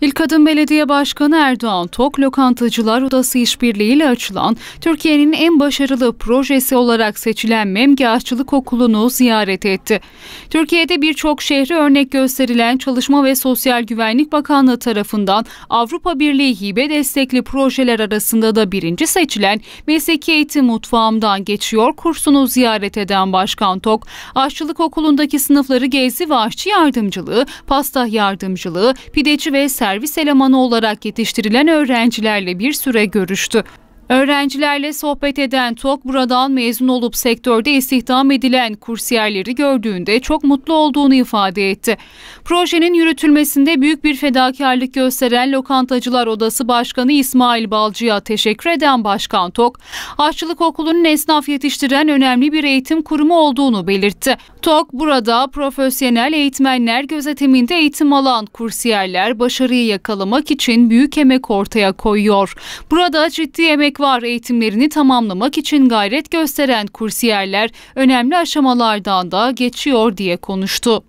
İlk Kadın Belediye Başkanı Erdoğan Tok, Lokantacılar Odası İşbirliği ile açılan Türkiye'nin en başarılı projesi olarak seçilen Memge Aşçılık Okulu'nu ziyaret etti. Türkiye'de birçok şehri örnek gösterilen Çalışma ve Sosyal Güvenlik Bakanlığı tarafından Avrupa Birliği hibe destekli projeler arasında da birinci seçilen Mesleki Eğitim Mutfağımdan Geçiyor kursunu ziyaret eden Başkan Tok, aşçılık okulundaki sınıfları gezi ve aşçı yardımcılığı, pasta yardımcılığı, pideci ve ser servis elemanı olarak yetiştirilen öğrencilerle bir süre görüştü. Öğrencilerle sohbet eden TOK buradan mezun olup sektörde istihdam edilen kursiyerleri gördüğünde çok mutlu olduğunu ifade etti. Projenin yürütülmesinde büyük bir fedakarlık gösteren Lokantacılar Odası Başkanı İsmail Balcı'ya teşekkür eden Başkan TOK, aşçılık okulunun esnaf yetiştiren önemli bir eğitim kurumu olduğunu belirtti. TOK burada profesyonel eğitmenler gözetiminde eğitim alan kursiyerler başarıyı yakalamak için büyük emek ortaya koyuyor. Burada ciddi emek var eğitimlerini tamamlamak için gayret gösteren kursiyerler önemli aşamalardan da geçiyor diye konuştu.